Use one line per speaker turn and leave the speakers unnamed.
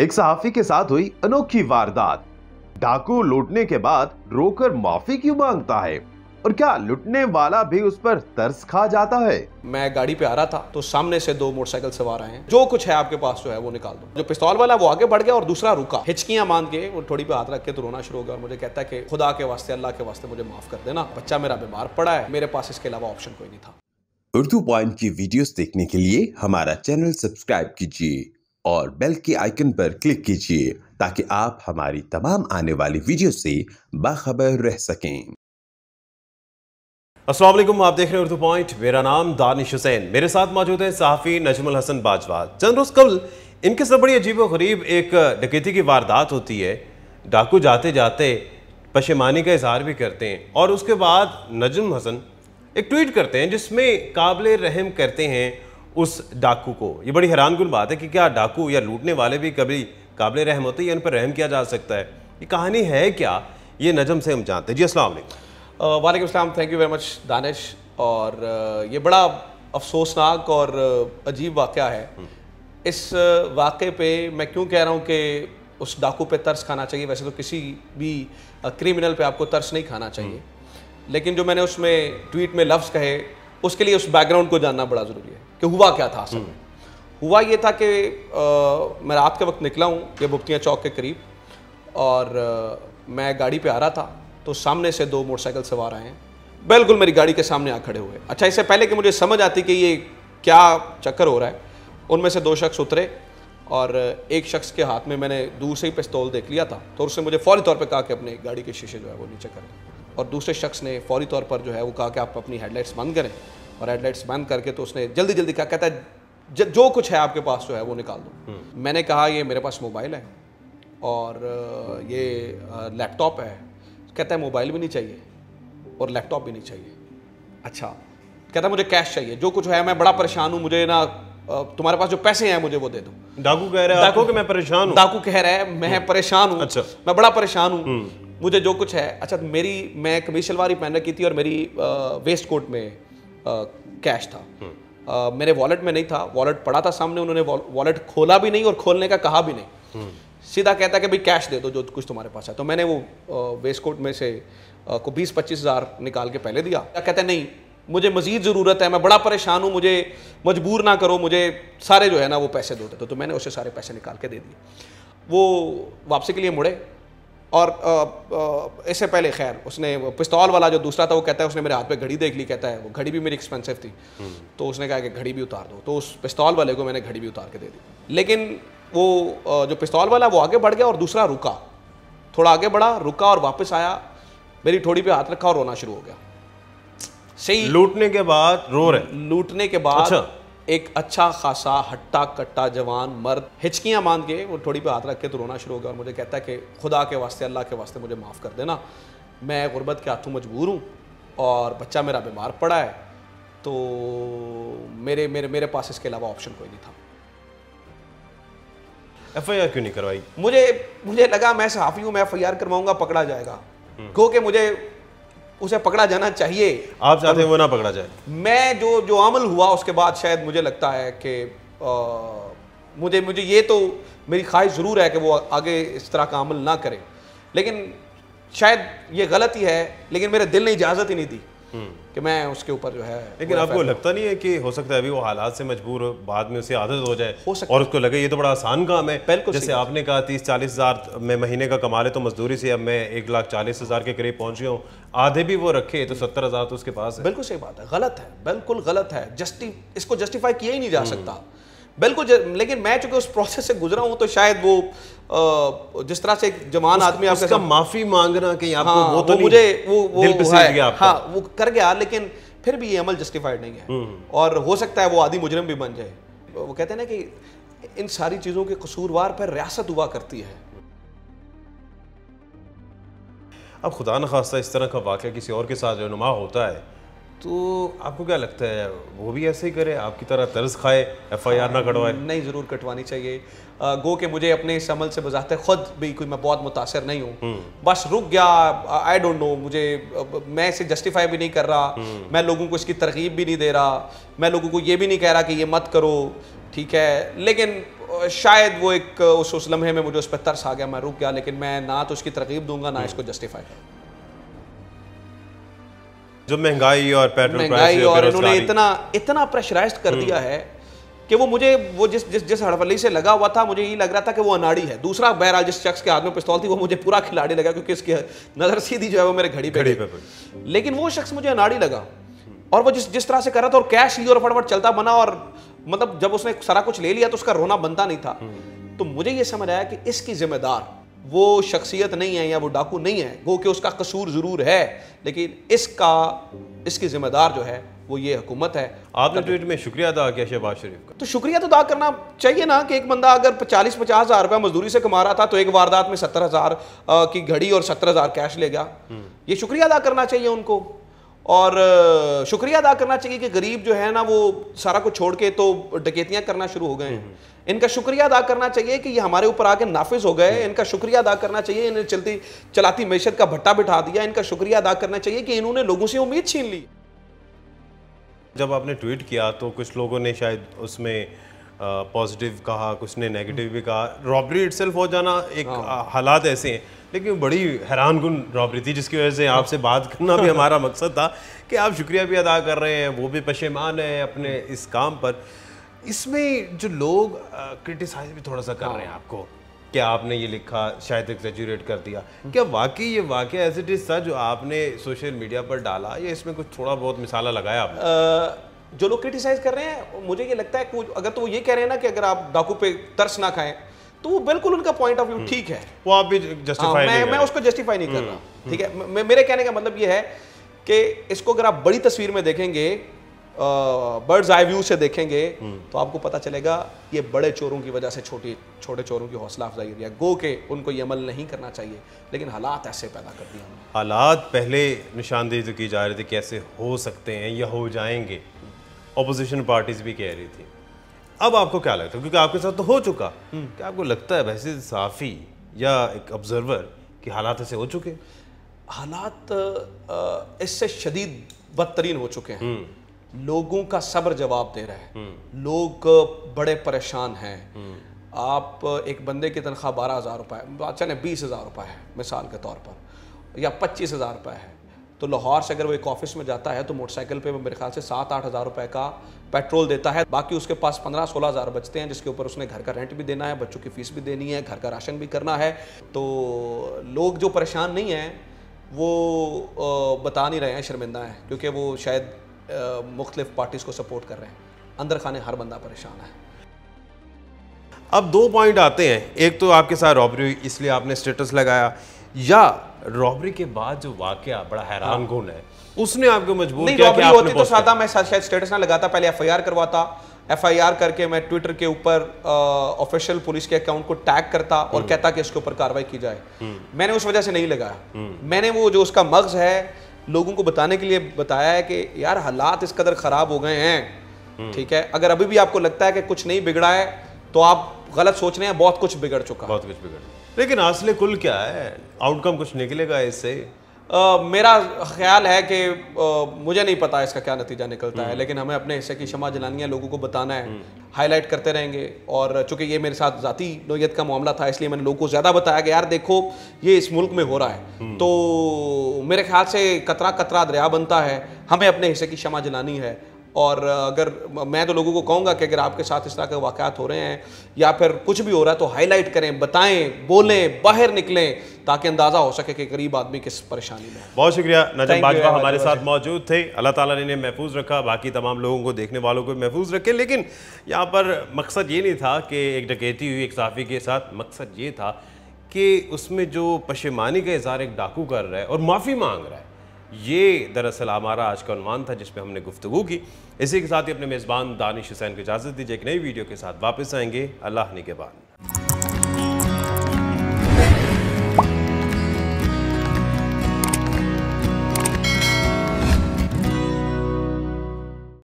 एक सहाफी के साथ हुई अनोखी वारदात डाकू लूटने के बाद रोकर माफी क्यों मांगता है और क्या लुटने वाला भी उस पर तरस खा जाता है मैं
गाड़ी पे आ रहा था तो सामने से दो मोटरसाइकिल सवार आए हैं जो कुछ है आपके पास जो है वो निकाल दो जो पिस्तौल वाला वो आगे बढ़ गया और दूसरा रुका हिचकियां मान के वो थोड़ी पे हाथ रख के तो रोना शुरू हो गया और मुझे कहता है कि खुदा के वास्ते अल्लाह के वास्ते मुझे माफ कर देना बच्चा मेरा बीमार पड़ा है मेरे पास इसके अलावा ऑप्शन कोई नहीं था
उर्दू पॉइंट की वीडियोस देखने के लिए हमारा चैनल सब्सक्राइब कीजिए और बेल के आइकन पर क्लिक कीजिए ताकि आप हमारी तमाम आने वाली वीडियो से बाखबर रह सकें असल आप देख रहे हैं उर्दू पॉइंट मेरा नाम दानिश हुसैन मेरे साथ मौजूद हैं सहाफ़ी नजमुल हसन बाजवा चंद रोज़ कबल इनके सब बड़ी अजीब गरीब एक डकैती की वारदात होती है डाकू जाते जाते पशेमानी का इजहार भी करते हैं और उसके बाद नजम हसन एक ट्वीट करते हैं जिसमें काबिल रहम करते हैं उस डाकू को ये बड़ी हैरान गुन बात है कि क्या डाकू या लूटने वाले भी कभी काबिल रहम होते हैं या उन पर रहम किया जा सकता है ये कहानी है क्या ये नजम से हम जानते हैं जी असल वालेकुम असलम thank you very much Danish और ये बड़ा
अफसोसनाक और अजीब वाक़ है हम्म। इस वाक़े पे मैं क्यों कह रहा हूँ कि उस डाकू पे तर्स खाना चाहिए वैसे तो किसी भी क्रिमिनल पे आपको तर्स नहीं खाना चाहिए हम्म। लेकिन जो मैंने उसमें ट्वीट में लफ्ज़ कहे उसके लिए उस बैकग्राउंड को जानना बड़ा ज़रूरी है कि हुआ क्या था असल में हुआ ये था कि मैं रात के वक्त निकला हूँ ये भुगतियाँ चौक के करीब और आ, मैं गाड़ी पे आ रहा था तो सामने से दो मोटरसाइकिल सवार आए बिल्कुल मेरी गाड़ी के सामने आ खड़े हुए अच्छा इससे पहले कि मुझे समझ आती कि ये क्या चक्कर हो रहा है उनमें से दो शख्स उतरे और एक शख्स के हाथ में मैंने दूर से ही पिस्तौल देख लिया था तो उसने मुझे फौरी तौर पर कहा कि अपनी गाड़ी के शीशे जो है वो नीचे कर दें और दूसरे शख्स ने फौरी तौर पर जो है वो कहा कि आप अपनी हेडलाइट्स बंद करें और हेडलाइट्स बंद करके तो उसने जल्दी जल्दी कहा कहता है जो कुछ है आपके पास जो है वो निकाल दो हम्म। मैंने कहा ये मेरे पास मोबाइल है और ये लैपटॉप है कहता है मोबाइल भी नहीं चाहिए और लैपटॉप भी नहीं चाहिए अच्छा कहता है मुझे कैश चाहिए जो कुछ है मैं बड़ा परेशान हूँ मुझे ना तुम्हारे पास जो पैसे हैं मुझे वो दे दो डाकू कह रहा है डाकू कि मैं परेशान हूँ डाकू कह रहा है मैं हम्म। परेशान हूँ अच्छा मैं बड़ा परेशान हूँ हम्म। मुझे जो कुछ है अच्छा मेरी मैं कमीज शलवार ही पहन रखी थी और मेरी वेस्ट कोट में आ, कैश था आ, हम्म। मेरे वॉलेट में नहीं था वॉलेट पड़ा था सामने उन्होंने वॉलेट खोला भी नहीं और खोलने का कहा भी नहीं हम्म। सीधा कहता कि भाई कैश दे दो जो कुछ तुम्हारे पास है तो मैंने वो वेस्ट कोट में से आ, को बीस पच्चीस हज़ार निकाल के पहले दिया कहते नहीं मुझे मजीद ज़रूरत है मैं बड़ा परेशान हूँ मुझे मजबूर ना करो मुझे सारे जो है ना वो पैसे दो दे दो तो मैंने उसे सारे पैसे निकाल के दे दिए वो वापसी के लिए मुड़े और इससे पहले खैर उसने पिस्तौल वाला जो दूसरा था वो कहता है उसने मेरे हाथ पे घड़ी देख ली कहता है वो घड़ी भी मेरी एक्सपेंसिव थी हम्म। तो उसने कहा कि घड़ी भी उतार दो तो उस पिस्तौल वाले को मैंने घड़ी भी उतार के दे दी लेकिन वो जो पिस्तौल वाला वो आगे बढ़ गया और दूसरा रुका थोड़ा आगे बढ़ा रुका और वापस आया मेरी ठोड़ी पे हाथ रखा और रोना शुरू हो गया सही
लूटने के बाद रो रहे
लूटने के बाद अच्छा एक अच्छा खासा हट्टा कट्टा जवान मर्द हिचकियाँ मान के वो थोड़ी पे हाथ रख के तो रोना शुरू हो गया और मुझे कहता है कि खुदा के वास्ते अल्लाह के वास्ते मुझे माफ़ कर देना मैं गुर्बत के हाथों मजबूर हूँ और बच्चा मेरा बीमार पड़ा है तो मेरे मेरे मेरे पास इसके अलावा ऑप्शन कोई नहीं था
एफ आई आर क्यों नहीं करवाई
मुझे मुझे लगा मैं सहाफ़ी हूँ मैं एफ आई आर करवाऊँगा पकड़ा जाएगा हम्म। क्योंकि मुझे उसे पकड़ा जाना चाहिए आप चाहते हैं वो ना पकड़ा जाए मैं जो जो अमल हुआ उसके बाद शायद मुझे लगता है कि मुझे मुझे ये तो मेरी ख्वाहिश ज़रूर है कि वो आगे इस तरह का अमल ना करें लेकिन शायद ये गलत ही है लेकिन मेरे दिल ने इजाज़त ही नहीं दी कि मैं उसके ऊपर जो है लेकिन आपको लगता
नहीं है कि हो सकता है अभी वो हालात से मजबूर बाद में उसे आदत हो जाए हो सकता और उसको लगे ये तो बड़ा आसान काम है बिल्कुल जैसे आपने कहा तीस चालीस हज़ार में महीने का कमा ले तो मजदूरी से अब मैं एक लाख चालीस हज़ार के करीब पहुंच गया हूँ आधे भी वो रखे तो सत्तर हज़ार तो उसके पास
बिल्कुल सही बात है गलत है बिल्कुल गलत है जस्टि इसको जस्टिफाई किया ही नहीं जा हम्म। सकता बिल्कुल लेकिन मैं चूंकि उस प्रोसेस से गुजरा हूँ तो शायद वो आ, जिस तरह से जमान आदमी आपके माफी मांगना कि आपको हाँ, वो तो वो मुझे वो वो दिल पे गया हाँ वो कर गया लेकिन फिर भी ये अमल जस्टिफाइड नहीं है हम्म। और हो सकता है वो आदि मुजरम भी बन जाए वो कहते हैं ना कि इन सारी चीज़ों के कसूरवार पर रियासत
हुआ करती है अब खुदा न खास्ता इस तरह का वाक्य किसी और के साथ जो होता है तो आपको क्या लगता है वो भी ऐसे ही करे आपकी तरह तर्ज खाए एफ आई आर ना कटवाए हाँ, नहीं ज़रूर कटवानी चाहिए आ, गो के मुझे अपने
इस अमल से बजाते ख़ुद भी कोई मैं बहुत मुतासर नहीं हूँ हम्म। बस रुक गया आई डोंट नो मुझे मैं इसे जस्टिफाई भी नहीं कर रहा हम्म। मैं लोगों को इसकी तरकीब भी नहीं दे रहा मैं लोगों को ये भी नहीं कह रहा कि ये मत करो ठीक है लेकिन शायद वो एक उस उस लम्हे में मुझे उस पर तरस आ गया मैं रुक गया लेकिन मैं ना तो उसकी तरकीब दूंगा ना हम्म। इसको जस्टिफाई
जो महंगाई और पेट्रोल महंगाई और इन्होंने इतना
इतना प्रेशराइज कर दिया हम्म। है कि वो मुझे वो जिस जिस जिस हड़फली से लगा हुआ था मुझे ये लग रहा था कि वो अनाड़ी है दूसरा बहरहाल जिस शख्स के हाथ में पिस्तौल थी वो मुझे पूरा खिलाड़ी लगा क्योंकि इसकी नज़र सीधी जो है वो मेरे घड़ी पे घड़ी
पे
लेकिन वो शख्स मुझे अनाड़ी लगा और वो जिस जिस तरह से कर रहा था और कैश लिया और फटाफट चलता बना और मतलब जब उसने सारा कुछ ले लिया तो उसका रोना बनता नहीं था हम्म। तो मुझे ये समझ आया कि इसकी जिम्मेदार वो शख्सियत नहीं है या वो डाकू नहीं है वो कि उसका कसूर ज़रूर है लेकिन इसका इसकी ज़िम्मेदार जो है वो ये हुकूमत है आपने ट्वीट में
शुक्रिया अदा किया शहबाज शरीफ का
तो शुक्रिया तो अदा करना चाहिए ना कि एक बंदा अगर चालीस पचास हज़ार रुपया मजदूरी से कमा रहा था तो एक वारदात में सत्तर हज़ार की घड़ी और सत्तर हज़ार कैश ले गया हम्म। ये शुक्रिया अदा करना चाहिए उनको और शुक्रिया अदा करना चाहिए कि गरीब जो है ना वो सारा कुछ छोड़ के तो डकैतियाँ करना शुरू हो गए हैं हम्म, हम्म। इनका शुक्रिया अदा करना चाहिए कि ये हमारे ऊपर आके नाफिज हो गए इनका शुक्रिया अदा करना चाहिए इन्हें चलती चलाती मैशत का भट्टा बिठा दिया इनका शुक्रिया अदा करना चाहिए कि इन्होंने लोगों से उम्मीद छीन ली
जब आपने ट्वीट किया तो कुछ लोगों ने शायद उसमें पॉजिटिव कहा कुछ ने नेगेटिव भी कहा रॉबरी इट हो जाना एक हाँ। हालात ऐसे हैं लेकिन बड़ी हैरान गुन रॉबरी थी जिसकी वजह से हाँ। आपसे बात करना भी हमारा मकसद था कि आप शुक्रिया भी अदा कर रहे हैं वो भी पशेमान हैं अपने इस काम पर इसमें जो लोग क्रिटिसाइज भी थोड़ा सा कर रहे हैं हाँ। आपको क्या आपने ये लिखा शायद एग्जेजरेट कर दिया हम्म। क्या वाकई ये वाक्य एज इट इज सच आपने सोशल मीडिया पर डाला या इसमें कुछ थोड़ा बहुत मिसाला लगाया आपने जो लोग क्रिटिसाइज कर रहे
हैं मुझे ये लगता है कि अगर तो वो ये कह रहे हैं ना कि अगर आप डाकू पे तर्स ना खाएं तो वो बिल्कुल उनका पॉइंट ऑफ व्यू ठीक है वो आप भी जस्टिफाई हाँ, मैं मैं उसको जस्टिफाई नहीं कर हम्म, रहा हम्म। ठीक है मेरे कहने का मतलब ये है कि इसको अगर आप बड़ी तस्वीर में देखेंगे बर्ड्स आई व्यू से देखेंगे तो आपको पता चलेगा ये बड़े चोरों की वजह से छोटी छोटे चोरों की हौसला अफजाई हो रही है गो के उनको ये अमल नहीं करना चाहिए लेकिन हालात ऐसे पैदा कर दिए हमने
हालात पहले निशानदेही तो की जा रही थी कि ऐसे हो सकते हैं या हो जाएंगे अपोजिशन पार्टीज भी कह रही थी अब आपको क्या लगता है क्योंकि आपके साथ तो हो चुका क्या आपको लगता है वैसे साफ़ी या एक ऑब्जर्वर कि हालात ऐसे हो चुके
हालात इससे शदीद बदतरीन हो चुके हैं हम्म। लोगों का सब्र जवाब दे रहा है हम्म। लोग बड़े परेशान हैं हम्म। आप एक बंदे की तनख्वाह बारह हज़ार रुपये अच्छा नहीं बीस हज़ार रुपये है मिसाल के तौर पर या पच्चीस हज़ार रुपये है तो लाहौर से अगर वो एक ऑफिस में जाता है तो मोटरसाइकिल पे मेरे ख्याल से सात आठ हज़ार रुपये का पेट्रोल देता है बाकी उसके पास पंद्रह सोलह हज़ार बचते हैं जिसके ऊपर उसने घर का रेंट भी देना है बच्चों की फ़ीस भी देनी है घर का राशन भी करना है तो लोग जो परेशान नहीं हैं वो बता नहीं रहे हैं शर्मिंदा हैं क्योंकि वो शायद मुख्तलिफ पार्टीज़ को सपोर्ट कर रहे हैं अंदर खाने हर बंदा परेशान है
अब दो पॉइंट आते हैं एक तो आपके साथ रॉबरी हुई इसलिए आपने स्टेटस लगाया या रॉबरी के बाद जो वाक्य बड़ा हैरान हाँ। कौन है
उसने आपको मजबूर नहीं रॉबरी होती तो सादा मैं शायद स्टेटस ना लगाता पहले एफ करवाता एफआईआर करके मैं ट्विटर के ऊपर ऑफिशियल पुलिस के अकाउंट को टैग करता और हम्म। कहता कि इसके ऊपर कार्रवाई की जाए हम्म। मैंने उस वजह से नहीं लगाया हम्म। मैंने वो जो उसका मग्ज है लोगों को बताने के लिए बताया है कि यार हालात इस कदर ख़राब हो गए हैं हम्म। ठीक है अगर अभी भी आपको लगता है कि कुछ नहीं बिगड़ा है तो आप गलत सोच रहे हैं बहुत कुछ बिगड़ चुका बहुत कुछ बिगड़ लेकिन असले कुल क्या है आउटकम कुछ निकलेगा इससे आ, मेरा ख्याल है कि मुझे नहीं पता इसका क्या नतीजा निकलता है हम्म। लेकिन हमें अपने हिस्से की शमा जलानी है लोगों को बताना है हम्म। हाईलाइट करते रहेंगे और चूंकि ये मेरे साथ ज़ाती नोयत का मामला था इसलिए मैंने लोगों को ज़्यादा बताया कि यार देखो ये इस मुल्क में हो रहा है हम्म। तो मेरे ख्याल से कतरा कतरा दरिया बनता है हमें अपने हिस्से की शमा जलानी है और अगर मैं तो लोगों को कहूँगा कि अगर आपके साथ इस तरह के वाक़ात हो रहे हैं या फिर कुछ भी हो रहा है तो हाईलाइट करें बताएं बोलें बाहर निकलें ताकि अंदाज़ा हो सके कि गरीब आदमी किस परेशानी में
बहुत शुक्रिया नजर बाजवा हमारे साथ मौजूद थे अल्लाह ताला ने इन्हें महफूज रखा बाकी तमाम लोगों को देखने वालों को महफूज रखे लेकिन यहाँ पर मकसद ये नहीं था कि एक डकैती हुई एक साफ़ी के साथ मकसद ये था कि उसमें जो पशेमानी का इजहार एक डाकू कर रहा है और माफ़ी मांग रहा है ये दरअसल हमारा आज का अनुमान था जिसमें हमने गुफ्तु की इसी के साथ ही अपने मेज़बान दानिश हुसैन को इजाज़त दीजिए एक नई वीडियो के साथ वापस आएंगे अल्लाह निगेबान